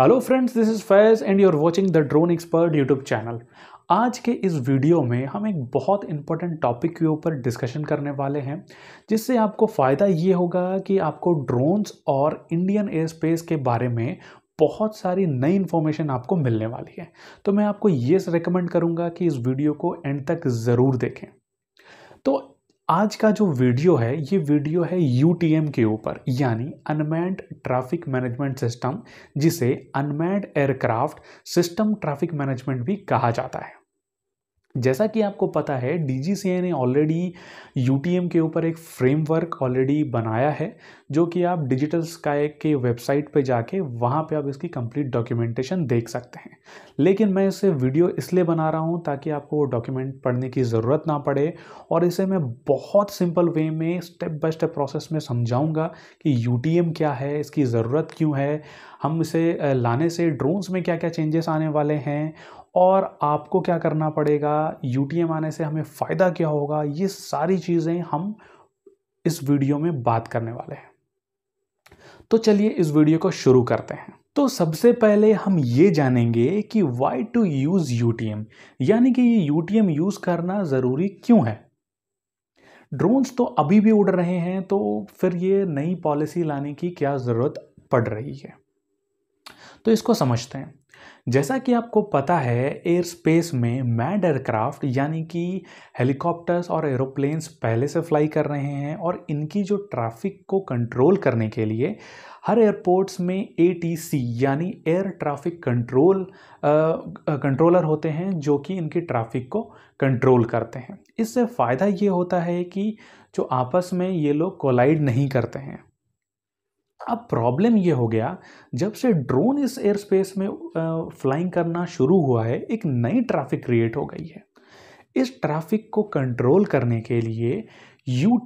hello friends this is Faiz and you are watching the drone expert YouTube channel आज के इस video में हम एक बहुत इंपॉर्टेंट टॉपिक के ऊपर डिस्कशन करने वाले हैं जिससे आपको फ़ायदा ये होगा कि आपको ड्रोन्स और इंडियन एयर स्पेस के बारे में बहुत सारी नई इन्फॉर्मेशन आपको मिलने वाली है तो मैं आपको ये रिकमेंड करूँगा कि इस वीडियो को एंड तक ज़रूर देखें तो आज का जो वीडियो है ये वीडियो है यू के ऊपर यानी अनमैंड ट्रैफिक मैनेजमेंट सिस्टम जिसे unmanned aircraft system traffic management भी कहा जाता है जैसा कि आपको पता है डी ने ऑलरेडी यू के ऊपर एक फ्रेमवर्क ऑलरेडी बनाया है जो कि आप डिजिटल स्काई के वेबसाइट पे जाके वहाँ पे आप इसकी कंप्लीट डॉक्यूमेंटेशन देख सकते हैं लेकिन मैं इसे वीडियो इसलिए बना रहा हूँ ताकि आपको वो डॉक्यूमेंट पढ़ने की ज़रूरत ना पड़े और इसे मैं बहुत सिंपल वे में स्टेप बाय स्टेप प्रोसेस में समझाऊँगा कि यू क्या है इसकी ज़रूरत क्यों है हम इसे लाने से ड्रोन्स में क्या क्या चेंजेस आने वाले हैं और आपको क्या करना पड़ेगा यू आने से हमें फ़ायदा क्या होगा ये सारी चीज़ें हम इस वीडियो में बात करने वाले हैं तो चलिए इस वीडियो को शुरू करते हैं तो सबसे पहले हम ये जानेंगे कि वाई टू यूज़ यू यानी कि ये यू यूज़ करना ज़रूरी क्यों है ड्रोन्स तो अभी भी उड़ रहे हैं तो फिर ये नई पॉलिसी लाने की क्या ज़रूरत पड़ रही है तो इसको समझते हैं जैसा कि आपको पता है एयर स्पेस में मैड एयरक्राफ्ट यानी कि हेलीकॉप्टर्स और एरोप्लेन्स पहले से फ्लाई कर रहे हैं और इनकी जो ट्रैफिक को कंट्रोल करने के लिए हर एयरपोर्ट्स में सी यानी एयर ट्रैफिक कंट्रोल कंट्रोलर होते हैं जो कि इनकी ट्रैफिक को कंट्रोल करते हैं इससे फ़ायदा ये होता है कि जो आपस में ये लोग कोलाइड नहीं करते हैं अब प्रॉब्लम ये हो गया जब से ड्रोन इस एयर स्पेस में फ्लाइंग करना शुरू हुआ है एक नई ट्रैफिक क्रिएट हो गई है इस ट्रैफिक को कंट्रोल करने के लिए यू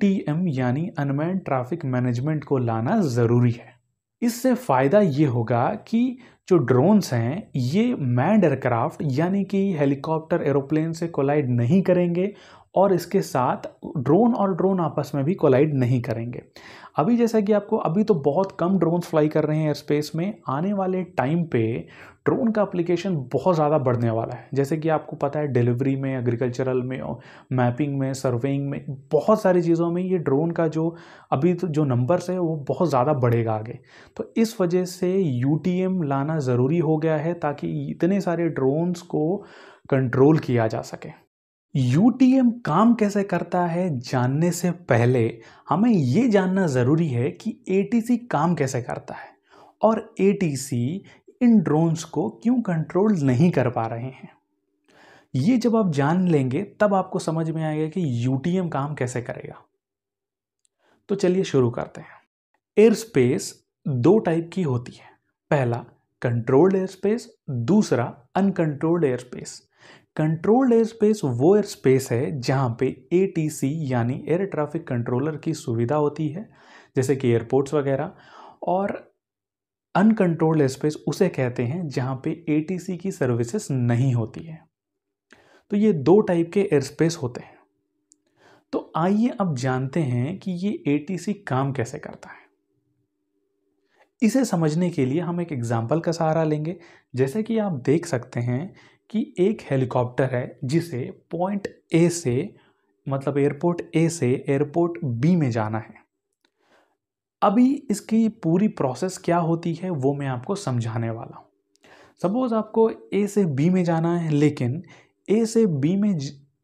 यानी अनमैन ट्रैफिक मैनेजमेंट को लाना ज़रूरी है इससे फ़ायदा ये होगा कि जो ड्रोन्स हैं ये मैंड एयरक्राफ्ट यानी कि हेलीकॉप्टर एरोप्लेन से कोलाइड नहीं करेंगे और इसके साथ ड्रोन और ड्रोन आपस में भी कोलाइड नहीं करेंगे अभी जैसा कि आपको अभी तो बहुत कम ड्रोन फ्लाई कर रहे हैं एयर स्पेस में आने वाले टाइम पे ड्रोन का एप्लीकेशन बहुत ज़्यादा बढ़ने वाला है जैसे कि आपको पता है डिलीवरी में एग्रीकल्चरल में मैपिंग में सर्वेइंग में बहुत सारी चीज़ों में ये ड्रोन का जो अभी तो जो नंबर्स है वो बहुत ज़्यादा बढ़ेगा आगे तो इस वजह से यू लाना ज़रूरी हो गया है ताकि इतने सारे ड्रोन्स को कंट्रोल किया जा सके यूटीएम काम कैसे करता है जानने से पहले हमें ये जानना ज़रूरी है कि ए काम कैसे करता है और ए इन ड्रोन्स को क्यों कंट्रोल नहीं कर पा रहे हैं ये जब आप जान लेंगे तब आपको समझ में आएगा कि यूटीएम काम कैसे करेगा तो चलिए शुरू करते हैं एयर स्पेस दो टाइप की होती है पहला कंट्रोल्ड एयर स्पेस दूसरा uncontrolled air space controlled air space वो एयर स्पेस है जहाँ पे ए यानी एयर ट्रैफिक कंट्रोलर की सुविधा होती है जैसे कि एयरपोर्ट्स वगैरह और अनकंट्रोल्ड एयर स्पेस उसे कहते हैं जहाँ पे ए की सर्विसेज नहीं होती है तो ये दो टाइप के एयर स्पेस होते हैं तो आइए अब जानते हैं कि ये ए काम कैसे करता है इसे समझने के लिए हम एक एग्जाम्पल का सहारा लेंगे जैसे कि आप देख सकते हैं कि एक हेलीकॉप्टर है जिसे पॉइंट ए से मतलब एयरपोर्ट ए से एयरपोर्ट बी में जाना है अभी इसकी पूरी प्रोसेस क्या होती है वो मैं आपको समझाने वाला हूँ सपोज़ आपको ए से बी में जाना है लेकिन ए से बी में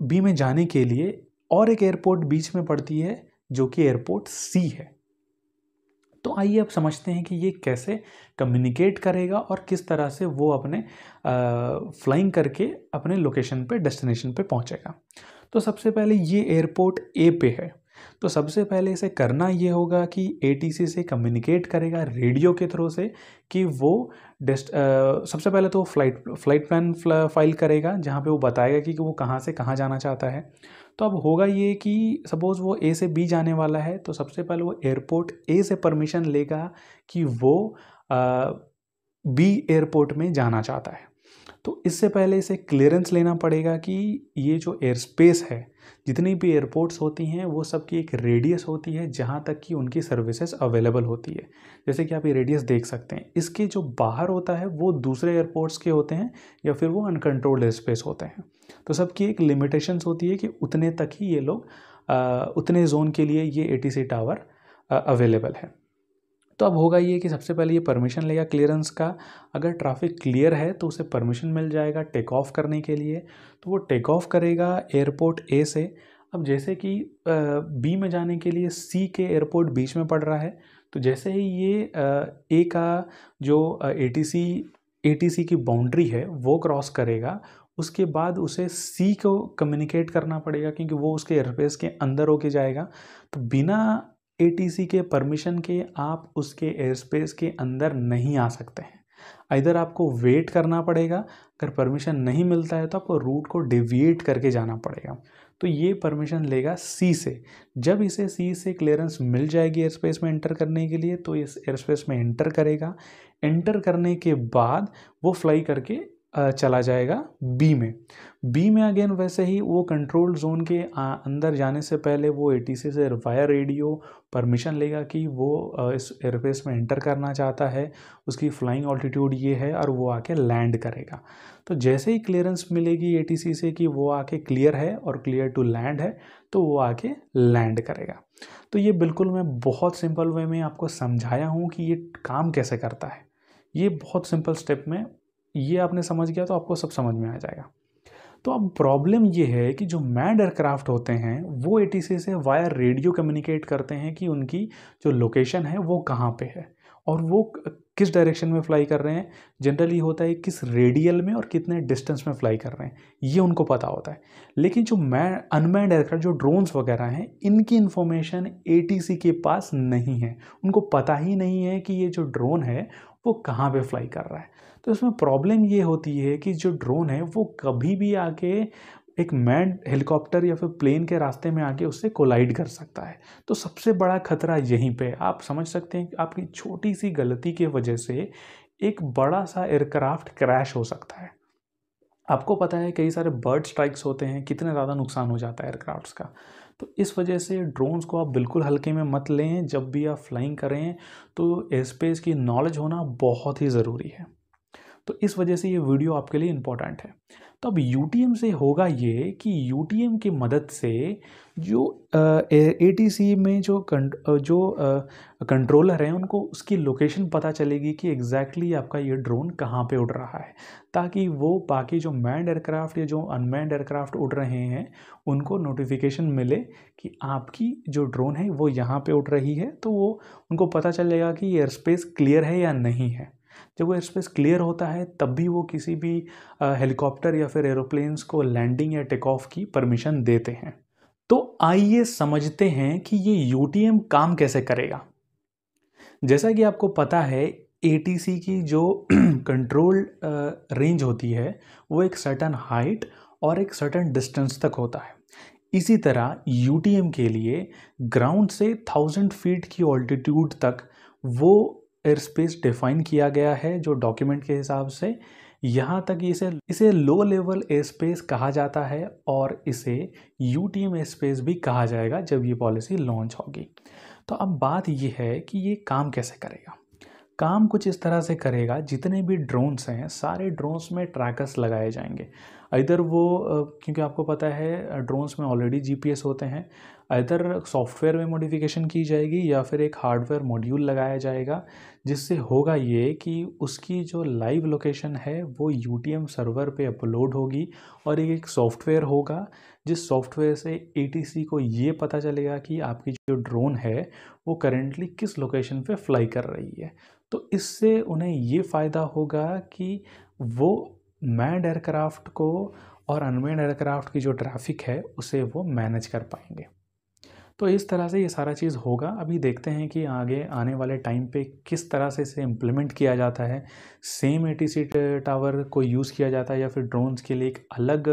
बी में जाने के लिए और एक एयरपोर्ट बीच में पड़ती है जो कि एयरपोर्ट सी है तो आइए अब समझते हैं कि ये कैसे कम्युनिकेट करेगा और किस तरह से वो अपने फ्लाइंग करके अपने लोकेशन पे डेस्टिनेशन पे पहुंचेगा तो सबसे पहले ये एयरपोर्ट ए पे है तो सबसे पहले इसे करना ये होगा कि ए से कम्युनिकेट करेगा रेडियो के थ्रू से कि वो डेस्ट सबसे पहले तो फ्लाइट फ्लाइट प्लान फाइल करेगा जहाँ पे वो बताएगा कि, कि वो कहाँ से कहाँ जाना चाहता है तो अब होगा ये कि सपोज़ वो ए से बी जाने वाला है तो सबसे पहले वो एयरपोर्ट ए से परमिशन लेगा कि वो आ, बी एयरपोर्ट में जाना चाहता है तो इससे पहले इसे क्लियरेंस लेना पड़ेगा कि ये जो एयर स्पेस है जितनी भी एयरपोर्ट्स होती हैं वो सबकी एक रेडियस होती है जहाँ तक कि उनकी सर्विसेज अवेलेबल होती है जैसे कि आप ये रेडियस देख सकते हैं इसके जो बाहर होता है वो दूसरे एयरपोर्ट्स के होते हैं या फिर वो अनकंट्रोल्ड एयर स्पेस होते हैं तो सबकी एक लिमिटेशंस होती है कि उतने तक ही ये लोग उतने जोन के लिए ये ए टावर अवेलेबल है तो अब होगा ये कि सबसे पहले ये परमिशन लेगा क्लियरेंस का अगर ट्रैफिक क्लियर है तो उसे परमिशन मिल जाएगा टेक ऑफ करने के लिए तो वो टेक ऑफ करेगा एयरपोर्ट ए से अब जैसे कि बी में जाने के लिए सी के एयरपोर्ट बीच में पड़ रहा है तो जैसे ही ये ए का जो A T C A T C की बाउंड्री है वो क्रॉस करेगा उसके बाद उसे सी को कम्युनिकेट करना पड़ेगा क्योंकि वो उसके एयरबेस के अंदर होके जाएगा तो बिना ए के परमिशन के आप उसके एयर स्पेस के अंदर नहीं आ सकते हैं इधर आपको वेट करना पड़ेगा अगर परमिशन नहीं मिलता है तो आपको रूट को डेविएट करके जाना पड़ेगा तो ये परमिशन लेगा सी से जब इसे सी से क्लियरेंस मिल जाएगी एयर स्पेस में एंटर करने के लिए तो इस एयर स्पेस में एंटर करेगा एंटर करने के बाद वो फ्लाई करके चला जाएगा बी में बी में अगेन वैसे ही वो कंट्रोल जोन के अंदर जाने से पहले वो एटीसी से वायर रेडियो परमिशन लेगा कि वो इस एयरबेस में एंटर करना चाहता है उसकी फ्लाइंग ऑल्टीट्यूड ये है और वो आके लैंड करेगा तो जैसे ही क्लियरेंस मिलेगी एटीसी से कि वो आके क्लियर है और क्लियर टू लैंड है तो वो आके लैंड करेगा तो ये बिल्कुल मैं बहुत सिंपल वे में आपको समझाया हूँ कि ये काम कैसे करता है ये बहुत सिंपल स्टेप में ये आपने समझ गया तो आपको सब समझ में आ जाएगा तो अब प्रॉब्लम ये है कि जो मैड एयरक्राफ्ट होते हैं वो ए से वायर रेडियो कम्युनिकेट करते हैं कि उनकी जो लोकेशन है वो कहाँ पे है और वो किस डायरेक्शन में फ्लाई कर रहे हैं जनरली होता है किस रेडियल में और कितने डिस्टेंस में फ्लाई कर रहे हैं ये उनको पता होता है लेकिन जो मै अनमैंड एयरक्राफ्ट जो ड्रोन्स वगैरह हैं इनकी इन्फॉर्मेशन ए के पास नहीं है उनको पता ही नहीं है कि ये जो ड्रोन है वो कहाँ पे फ्लाई कर रहा है तो इसमें प्रॉब्लम ये होती है कि जो ड्रोन है वो कभी भी आके एक मैन हेलीकॉप्टर या फिर प्लेन के रास्ते में आके उससे कोलाइड कर सकता है तो सबसे बड़ा खतरा यहीं पे आप समझ सकते हैं कि आपकी छोटी सी गलती के वजह से एक बड़ा सा एयरक्राफ्ट क्रैश हो सकता है आपको पता है कई सारे बर्ड स्ट्राइक्स होते हैं कितने ज़्यादा नुकसान हो जाता है एयरक्राफ्ट्स का तो इस वजह से ड्रोन्स को आप बिल्कुल हल्के में मत लें जब भी आप फ्लाइंग करें तो एयर स्पेस की नॉलेज होना बहुत ही ज़रूरी है तो इस वजह से ये वीडियो आपके लिए इम्पॉर्टेंट है तो अब यू से होगा ये कि यू की मदद से जो ए में जो कंट जो कंट्रोलर हैं उनको उसकी लोकेशन पता चलेगी कि एग्जैक्टली exactly आपका ये ड्रोन कहाँ पे उड़ रहा है ताकि वो बाकी जो मैंड एयरक्राफ्ट या जो अनमैंड एयरक्राफ्ट उड़ रहे हैं उनको नोटिफिकेशन मिले कि आपकी जो ड्रोन है वो यहाँ पे उड़ रही है तो वो उनको पता चलेगा कि एयर स्पेस क्लियर है या नहीं है जब वो एयर स्पेस क्लियर होता है तब भी वो किसी भी हेलीकॉप्टर या फिर एरोप्लेन्स को लैंडिंग या टेक ऑफ की परमिशन देते हैं तो आइए समझते हैं कि ये यू काम कैसे करेगा जैसा कि आपको पता है ए की जो कंट्रोल रेंज होती है वो एक सर्टन हाइट और एक सर्टन डिस्टेंस तक होता है इसी तरह यू के लिए ग्राउंड से थाउजेंड फीट की ऑल्टीट्यूड तक वो एयर स्पेस डिफाइन किया गया है जो डॉक्यूमेंट के हिसाब से यहाँ तक इसे इसे लो लेवल एयर स्पेस कहा जाता है और इसे U T M air space भी कहा जाएगा जब ये पॉलिसी लॉन्च होगी तो अब बात यह है कि ये काम कैसे करेगा काम कुछ इस तरह से करेगा जितने भी ड्रोन्स हैं सारे ड्रोन्स में ट्रैकर्स लगाए जाएंगे इधर वो क्योंकि आपको पता है ड्रोन्स में ऑलरेडी जीपीएस होते हैं इधर सॉफ्टवेयर में मॉडिफिकेशन की जाएगी या फिर एक हार्डवेयर मॉड्यूल लगाया जाएगा जिससे होगा ये कि उसकी जो लाइव लोकेशन है वो यू सर्वर पे अपलोड होगी और एक सॉफ्टवेयर होगा जिस सॉफ्टवेयर से ए को ये पता चलेगा कि आपकी जो ड्रोन है वो करेंटली किस लोकेशन पे फ्लाई कर रही है तो इससे उन्हें ये फ़ायदा होगा कि वो मैंड एयरक्राफ्ट को और अनमेड एयरक्राफ्ट की जो ट्रैफिक है उसे वो मैनेज कर पाएंगे तो इस तरह से ये सारा चीज़ होगा अभी देखते हैं कि आगे आने वाले टाइम पे किस तरह से इसे इम्प्लीमेंट किया जाता है सेम ए टी टावर को यूज़ किया जाता है या फिर ड्रोन्स के लिए एक अलग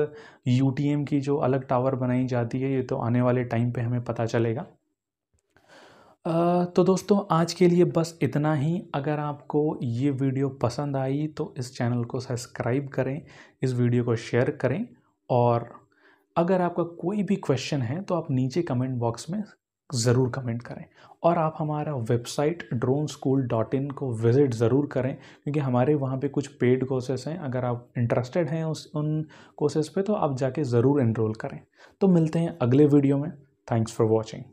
यू की जो अलग टावर बनाई जाती है ये तो आने वाले टाइम पे हमें पता चलेगा तो दोस्तों आज के लिए बस इतना ही अगर आपको ये वीडियो पसंद आई तो इस चैनल को सब्सक्राइब करें इस वीडियो को शेयर करें और अगर आपका कोई भी क्वेश्चन है तो आप नीचे कमेंट बॉक्स में ज़रूर कमेंट करें और आप हमारा website drone school dot in को विज़िट ज़रूर करें क्योंकि हमारे वहाँ पे कुछ पेड कोर्सेस हैं अगर आप इंटरेस्टेड हैं उस उन कोर्सेज पे तो आप जाके ज़रूर इनरोल करें तो मिलते हैं अगले वीडियो में थैंक्स फॉर वॉचिंग